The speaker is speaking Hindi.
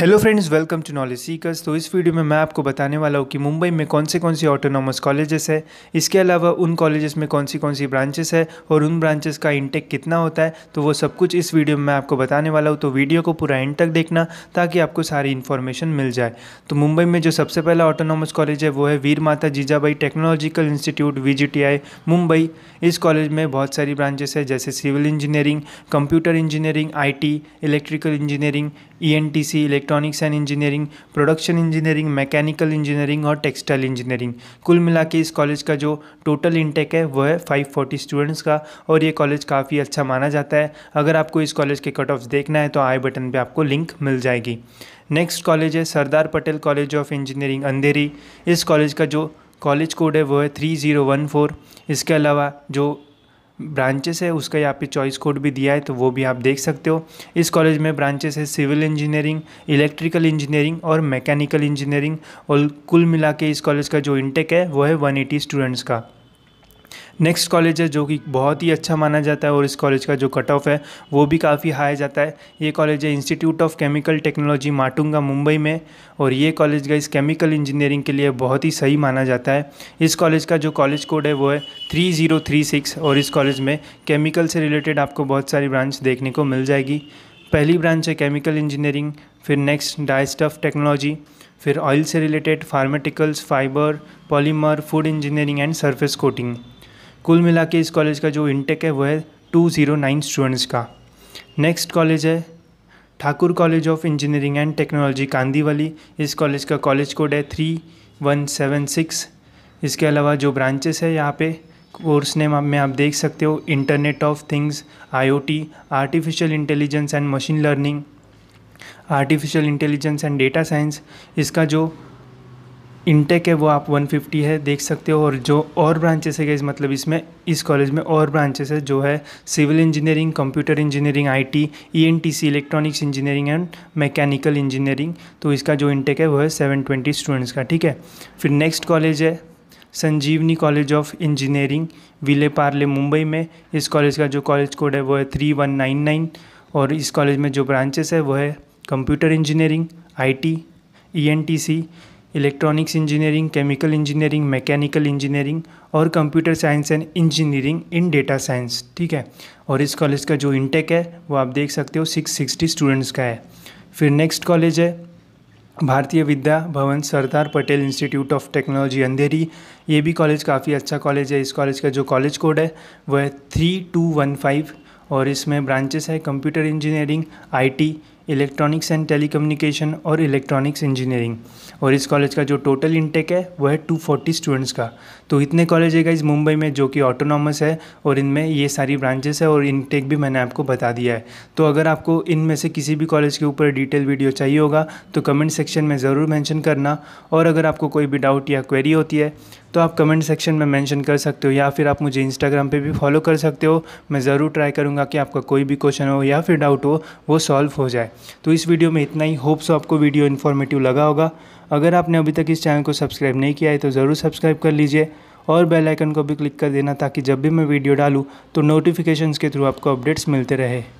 hello friends welcome to knowledge seekers तो इस वीडियो में मैं आपको बताने वाला हूँ कि मुंबई में कौन से कौन से ऑटोनॉमस कॉलेजेस है इसके अलावा उन कॉलेजेस में कौन सी कौन सी ब्रांचेस है और उन ब्रांचेस का इंटेक कितना होता है तो वो सब कुछ इस वीडियो में मैं आपको बताने वाला हूँ तो वीडियो को पूरा एंड तक देखना ताकि आपको सारी इन्फॉर्मेशन मिल जाए तो मुंबई में जो सबसे पहला ऑटोनॉमस कॉलेज है वो है Veer Mata Jijabai technological institute V Mumbai इस कॉलेज में बहुत सारी ब्रांचेस है जैसे civil engineering computer engineering I electrical engineering E N T C electronics and engineering production engineering mechanical engineering और टेक्सटाइल इंजीनियरिंग कुल मिला के इस कॉलेज का जो टोटल इंटेक है वह है फाइव फोर्टी स्टूडेंट्स का और ये कॉलेज काफ़ी अच्छा माना जाता है अगर आपको इस कॉलेज के कट ऑफ देखना है तो आई बटन पर आपको लिंक मिल जाएगी नेक्स्ट कॉलेज है Sardar Patel college of engineering Andheri इस कॉलेज का जो कॉलेज कोड है वो है थ्री ज़ीरो वन फोर इसके अलावा जो ब्रांचेस है उसका यहाँ पे चॉइस कोड भी दिया है तो वो भी आप देख सकते हो इस कॉलेज में ब्रांचेस है सिविल इंजीनियरिंग इलेक्ट्रिकल इंजीनियरिंग और मैकेनिकल इंजीनियरिंग और कुल मिला के इस कॉलेज का जो इंटेक है वो है 180 स्टूडेंट्स का नेक्स्ट कॉलेज है जो कि बहुत ही अच्छा माना जाता है और इस कॉलेज का जो कट ऑफ है वो भी काफ़ी हाई जाता है ये कॉलेज है institute of chemical technology Matunga Mumbai में और ये कॉलेज का इस केमिकल इंजीनियरिंग के लिए बहुत ही सही माना जाता है इस कॉलेज का जो कॉलेज कोड है वो है थ्री ज़ीरो थ्री सिक्स और इस कॉलेज में केमिकल से रिलेटेड आपको बहुत सारी ब्रांच देखने को मिल जाएगी पहली ब्रांच है केमिकल इंजीनियरिंग फिर नेक्स्ट डाइस्टफ टेक्नोलॉजी फिर ऑयल से related pharmaceuticals fibre polymer food engineering and surface coating कुल मिला के इस कॉलेज का जो इंटेक है वो है टू ज़ीरो नाइन स्टूडेंट्स का नेक्स्ट कॉलेज है Thakur college of engineering and technology Kandivali इस कॉलेज का कॉलेज कोड है थ्री वन सेवन सिक्स इसके अलावा जो ब्रांचेस है यहाँ पे कोर्स नेम में आप देख सकते हो internet of things IoT artificial intelligence and machine learning artificial intelligence and data science इसका जो इंटेक है वो आप 150 है देख सकते हो और जो और ब्रांचेस है गाइज मतलब इसमें इस कॉलेज में और ब्रांचेस है जो है civil engineering computer engineering IT ENTC electronics engineering and mechanical engineering तो इसका जो इंटेक है वो है 720 स्टूडेंट्स का ठीक है फिर नेक्स्ट कॉलेज है Sanjivani college of engineering Vile Parle Mumbai में इस कॉलेज का जो कॉलेज कोड है वो है थ्री वन नाइन नाइन और इस कॉलेज में जो ब्रांचेस है वो है computer engineering T C electronics engineering chemical engineering mechanical engineering और computer science and engineering in data science ठीक है और इस कॉलेज का जो इंटेक है वो आप देख सकते हो सिक्स सिक्सटी स्टूडेंट्स का है फिर नेक्स्ट कॉलेज है Bharatiya Vidya Bhavan Sardar Patel institute of technology Andheri ये भी कॉलेज काफ़ी अच्छा कॉलेज है इस कॉलेज का जो कॉलेज कोड है वह है थ्री टू वन फाइव और इसमें ब्रांचेस है computer engineering IT electronics and telecommunication और इलेक्ट्रॉनिक्स इंजीनियरिंग और इस कॉलेज का जो टोटल इनटेक है वह है 240 स्टूडेंट्स का तो इतने कॉलेज है इस मुंबई में जो कि ऑटोनॉमस है और इनमें ये सारी ब्रांचेस है और इनटेक भी मैंने आपको बता दिया है तो अगर आपको इनमें से किसी भी कॉलेज के ऊपर डिटेल वीडियो चाहिए होगा तो कमेंट सेक्शन में ज़रूर मैंशन करना और अगर आपको कोई भी डाउट या क्वेरी होती है तो आप कमेंट सेक्शन में मेंशन कर सकते हो या फिर आप मुझे इंस्टाग्राम पे भी फॉलो कर सकते हो मैं ज़रूर ट्राई करूँगा कि आपका कोई भी क्वेश्चन हो या फिर डाउट हो वो सॉल्व हो जाए तो इस वीडियो में इतना ही होप्स आपको वीडियो इन्फॉर्मेटिव लगा होगा अगर आपने अभी तक इस चैनल को सब्सक्राइब नहीं किया है तो ज़रूर सब्सक्राइब कर लीजिए और बेल आइकन को भी क्लिक कर देना ताकि जब भी मैं वीडियो डालूँ तो नोटिफिकेशंस के थ्रू आपको अपडेट्स मिलते रहे